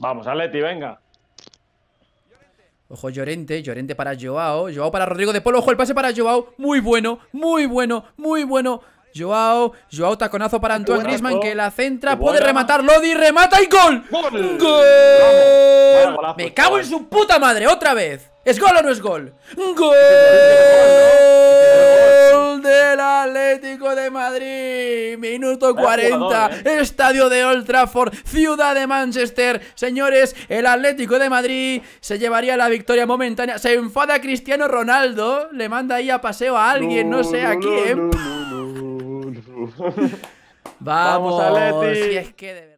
Vamos, Aleti, venga. Ojo Llorente, Llorente para Joao Joao para Rodrigo de Polo, ojo el pase para Joao Muy bueno, muy bueno, muy bueno Joao, Joao taconazo para Antoine Griezmann que la centra, puede rematar Lodi, remata y Gol. ¡Gol! Me cago en su puta madre otra vez. ¿Es gol o no es gol? Gol. Atlético de Madrid. Minuto 40. Eh. Estadio de Old Trafford. Ciudad de Manchester. Señores, el Atlético de Madrid se llevaría la victoria momentánea. Se enfada Cristiano Ronaldo. Le manda ahí a paseo a alguien. No, sé a quién. Vamos, a ver. Si es que de